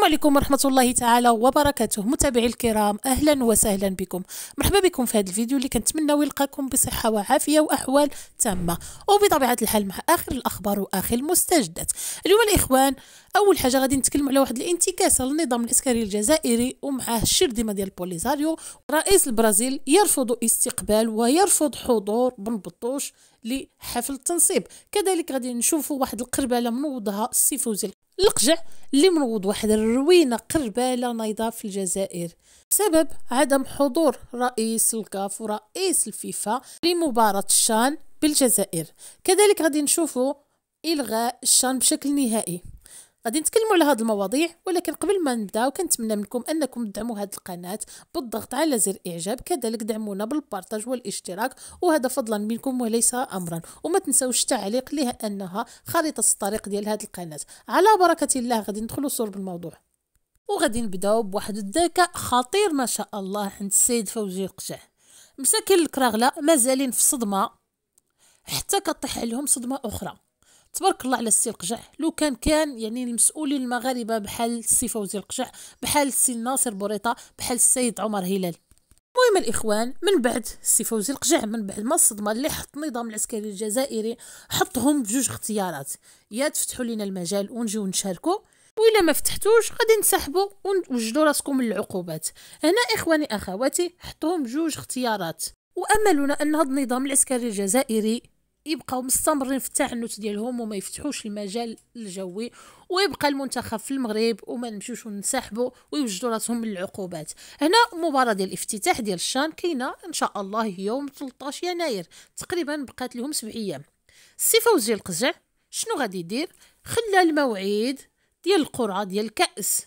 السلام عليكم ورحمة الله تعالى وبركاته متابعي الكرام أهلا وسهلا بكم مرحبا بكم في هذا الفيديو اللي كنتمناو يلقاكم بصحة وعافية وأحوال تامة وبطبيعة الحال مع آخر الأخبار وآخر المستجدات اليوم الإخوان أول حاجة غادي نتكلم على واحد الانتكاسة للنظام العسكري الجزائري ومعه الشردمة ديال بوليزاريو رئيس البرازيل يرفض استقبال ويرفض حضور بن بطوش لحفل التنصيب كذلك غادي نشوفوا واحد القربله منوضها السي فوزي القجع اللي مروض واحد الروينه قرباله نايضه في الجزائر بسبب عدم حضور رئيس الكاف ورئيس الفيفا لمباراه الشان بالجزائر كذلك غادي نشوفوا الغاء الشان بشكل نهائي غادي نتكلموا على هذه المواضيع ولكن قبل ما نبداو كنتمنى منكم انكم تدعموا هذه القناه بالضغط على زر اعجاب كذلك دعمونا بالبارطاج والاشتراك وهذا فضلا منكم وليس امرا وما تنساوش التعليق انها خريطه الطريق ديال هذه القناه على بركه الله غادي ندخلوا صور بالموضوع وغادي نبداو بواحد الذكاء خطير ما شاء الله عند السيد فوزي القشع مساكن الكراغله مازالين في صدمه حتى كطيح عليهم صدمه اخرى تبارك الله على السي القجع لو كان كان يعني المسؤولين المغاربه بحال السي فوزي القجع بحال السي ناصر بوريطه بحال السيد عمر هلال المهم الاخوان من بعد السي فوزي القجع من بعد ما الصدمه اللي حط النظام العسكري الجزائري حطهم بجوج اختيارات يا تفتحوا لنا المجال ونجيو نشاركوا وإلا ما فتحتوش غادي نسحبوا ونوجدوا راسكم للعقوبات هنا اخواني اخواتي حطوهم بجوج اختيارات واملنا ان هذا النظام العسكري الجزائري يبقاو مستمرين في التعنت ديالهم وما يفتحوش المجال الجوي ويبقى المنتخب في المغرب وما نمشيوش ونسحبوا ويوجدوا راسهم من العقوبات هنا مباراه ديال الافتتاح ديال الشان كاينه ان شاء الله يوم 13 يناير تقريبا بقات لهم سبع ايام السي فوزي القزع شنو غادي يدير خلى الموعد ديال القرعه ديال كاس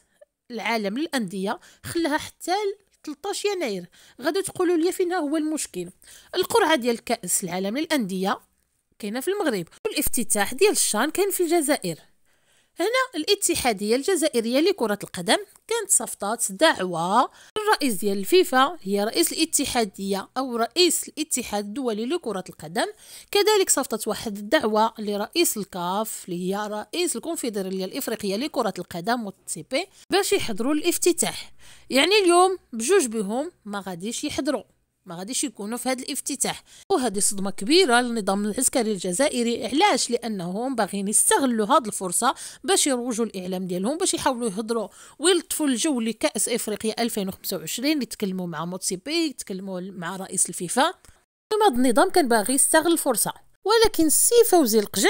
العالم للانديه خلاها حتى 13 يناير غادي تقولوا لي فين هو المشكل القرعه ديال كاس العالم للانديه كاينه في المغرب والافتتاح ديال الشان كان في الجزائر هنا الاتحادية الجزائرية لكرة القدم كانت صفطات دعوة الرئيس ديال الفيفا هي رئيس الاتحادية أو رئيس الاتحاد الدولي لكرة القدم كذلك صفطت واحد الدعوة لرئيس الكاف اللي هي رئيس الكونفدرالية الإفريقية لكرة القدم والتيبي باش يحضروا الافتتاح يعني اليوم بجوج بهم ما غاديش يحضروا ما غاديش يكونوا في هذا الافتتاح وهذه صدمه كبيره للنظام العسكري الجزائري علاش لانهم باغيين يستغلوا هذه الفرصه باش يروجوا الاعلام ديالهم باش يحاولوا يهضروا ويلطفوا الجو لكاس افريقيا 2025 يتكلموا مع موتسيبي يتكلموا مع رئيس الفيفا هذا النظام كان باغي يستغل الفرصه ولكن السي فوزي القجع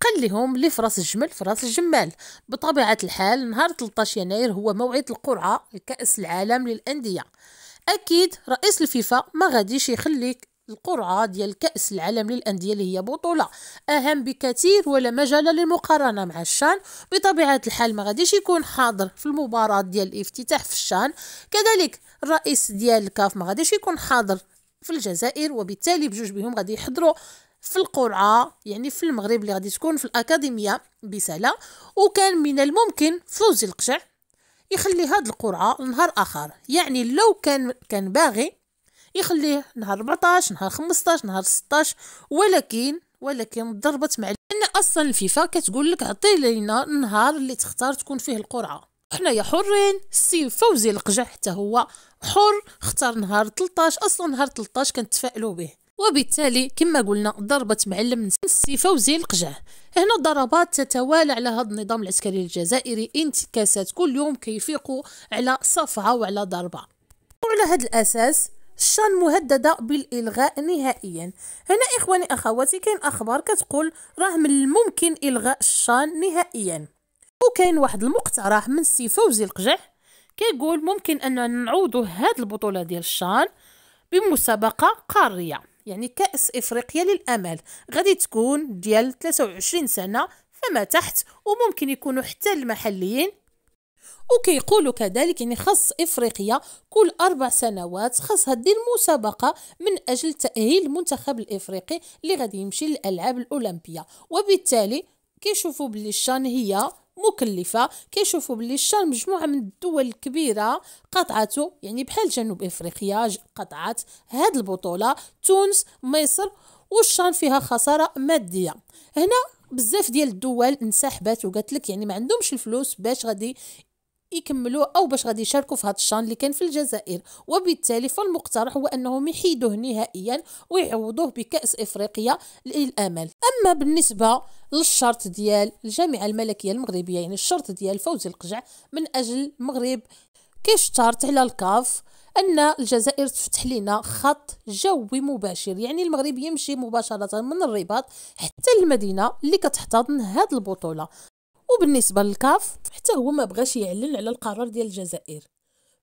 قال لهم لي فراس الجمل فراس الجمال بطبيعه الحال نهار 13 يناير هو موعد القرعه لكاس العالم للانديه اكيد رئيس الفيفا ما غاديش يخليك القرعه ديال كاس العالم للانديه اللي هي بطوله اهم بكثير ولا مجال للمقارنه مع الشان بطبيعه الحال ما غاديش يكون حاضر في المباراه ديال الافتتاح في الشان كذلك الرئيس ديال الكاف ما غاديش يكون حاضر في الجزائر وبالتالي بجوج بهم غادي يحضروا في القرعه يعني في المغرب اللي غادي تكون في الاكاديميه بسلا وكان من الممكن فوزي القشع يخلي هاد القرعة نهار آخر يعني لو كان كان باغي يخليه نهار 14 نهار 15 نهار 16 ولكن ولكن ضربت مع لان اصلا الفيفا كتقول لك عطي لينا النهار اللي تختار تكون فيه القرعه احنا يا حرين السي فوزي القجع حتى هو حر اختار نهار 13 اصلا نهار 13 كنتفائلوا به وبالتالي كما قلنا ضربت معلم السي فوزي القجع هنا الضربات تتوالى على هذا النظام العسكري الجزائري انتكاسات كل يوم كيفيقوا على صفعة وعلى ضربة وعلى هذا الأساس الشان مهددة بالإلغاء نهائيا هنا إخواني أخواتي كاين أخبار كتقول راه من الممكن إلغاء الشان نهائيا وكاين واحد المقترح من السي فوزي القجع كيقول ممكن أننا نعودوا هذه البطولة ديال الشان بمسابقة قارية يعني كأس إفريقيا للأمل غادي تكون ديال 23 سنة فما تحت وممكن يكونوا حتى المحليين وكيقولوا كذلك يعني خاص افريقيا كل اربع سنوات خاصها دير مسابقه من اجل تاهيل المنتخب الافريقي اللي غادي يمشي للالعاب الاولمبيه وبالتالي كيشوفوا باللي الشان هي مكلفه كيشوفوا بلي الشام مجموعه من الدول الكبيره قطعته يعني بحال جنوب افريقيا قطعت هاد البطوله تونس مصر والشان فيها خساره ماديه هنا بزاف ديال الدول انسحبت وقالت لك يعني ما عندهمش الفلوس باش غادي يكملوه او باش غادي يشاركوا في هذا الشان اللي كان في الجزائر وبالتالي فالمقترح هو انهم يحيدوه نهائيا ويعوضوه بكاس افريقيا للامل اما بالنسبه للشرط ديال الجامعه الملكيه المغربيه يعني الشرط ديال فوز القجع من اجل المغرب كيشترط على الكاف ان الجزائر تفتح لنا خط جوي مباشر يعني المغرب يمشي مباشره من الرباط حتى المدينه اللي كتحتضن هذه البطوله وبالنسبة للكاف حتى هو ما بغاش يعلن على القرار ديال الجزائر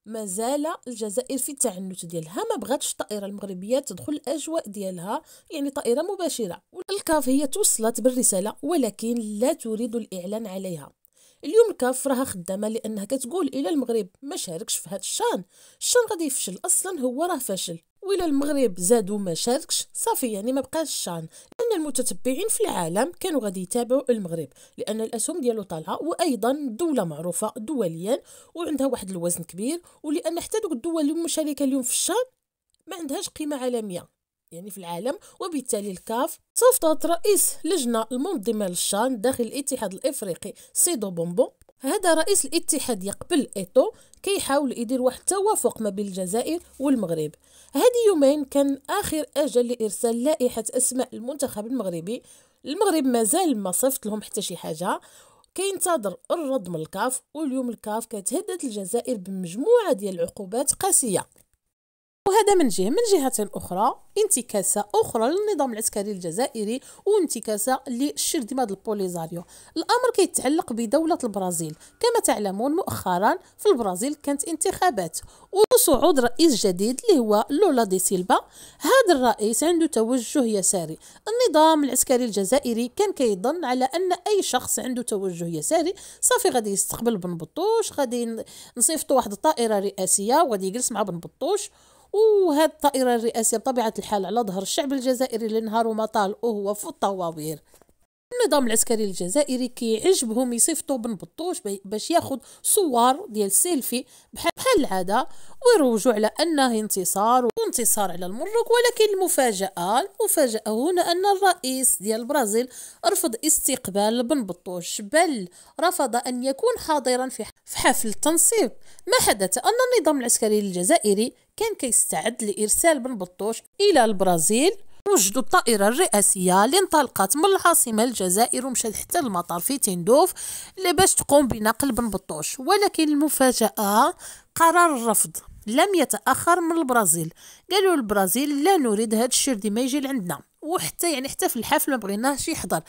مازال الجزائر في التعنت ديالها ما بغاتش الطائره المغربيه تدخل الاجواء ديالها يعني طائره مباشره والكاف هي توصلت بالرساله ولكن لا تريد الاعلان عليها اليوم الكاف راها خدامه لانها كتقول الى المغرب ما شاركش في هذا الشان الشان غادي يفشل اصلا هو راه فاشل وإلى المغرب زاد وما شاركش صافي يعني ما بقاش الشان لأن المتتبعين في العالم كانوا غادي يتابعوا المغرب لأن الأسهم ديالو طالعة وأيضا دولة معروفة دوليا وعندها واحد الوزن كبير ولأن حتى دوك الدول المشاركة اليوم في الشان ما عندهاش قيمة عالمية يعني في العالم وبالتالي الكاف صفطت رئيس لجنة المنظمة للشان داخل الاتحاد الإفريقي سيدو بومبو هذا رئيس الاتحاد يقبل ايتو كيحاول يدير واحد التوافق ما بين الجزائر والمغرب هذه يومين كان آخر أجل لإرسال لائحة أسماء المنتخب المغربي المغرب مازال ما صفت لهم حتى شي حاجة كينتظر الرد من الكاف واليوم الكاف كتهدد الجزائر بمجموعة ديال العقوبات قاسية وهذا من جهة من جهة أخرى انتكاسة أخرى للنظام العسكري الجزائري وانتكاسة للشرذمة البوليزاريو الأمر كيتعلق بدولة البرازيل كما تعلمون مؤخرا في البرازيل كانت انتخابات وصعود رئيس جديد اللي هو لولا دي سيلبا هذا الرئيس عنده توجه يساري النظام العسكري الجزائري كان كيظن على أن أي شخص عنده توجه يساري صافي غادي يستقبل بن بطوش غادي نصيفطوا واحد الطائرة رئاسية وغادي يجلس مع بن بطوش وهذه الطائرة الرئاسية بطبيعة الحال على ظهر الشعب الجزائري اللي نهار وما طال وهو في الطواوير النظام العسكري الجزائري كيعجبهم يصيفطوا بن بطوش باش ياخد صور ديال سيلفي بحال بحال العاده ويروجوا على انه انتصار وانتصار على المرك ولكن المفاجاه المفاجاه هنا ان الرئيس ديال البرازيل رفض استقبال بن بطوش بل رفض ان يكون حاضرا في حفل التنصيب ما حدث ان النظام العسكري الجزائري كان كيستعد لإرسال بن بطوش إلى البرازيل وجدوا الطائرة الرئاسية اللي انطلقت من العاصمة الجزائر ومشات حتى المطار في تندوف لباش تقوم بنقل بن بطوش ولكن المفاجأة قرار الرفض لم يتأخر من البرازيل قالوا البرازيل لا نريد هاد الشردي ما يجي لعندنا وحتى يعني حتى في الحفل ما بغيناهش يحضر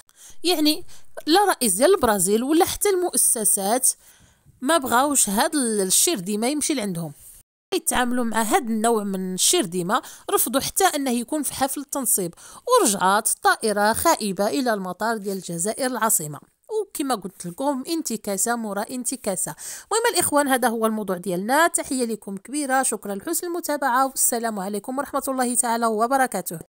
يعني لا رئيس ديال البرازيل ولا حتى المؤسسات ما بغاوش هاد الشردي ما يمشي لعندهم يتعاملوا مع هذا النوع من ديما رفضوا حتى أنه يكون في حفل التنصيب ورجعت الطائرة خائبة إلى المطار ديال الجزائر العاصمة وكما قلت لكم انتكاسه مورا انتكاسه المهم الاخوان هذا هو الموضوع ديالنا تحيه لكم كبيره شكرا لحسن المتابعه والسلام عليكم ورحمه الله تعالى وبركاته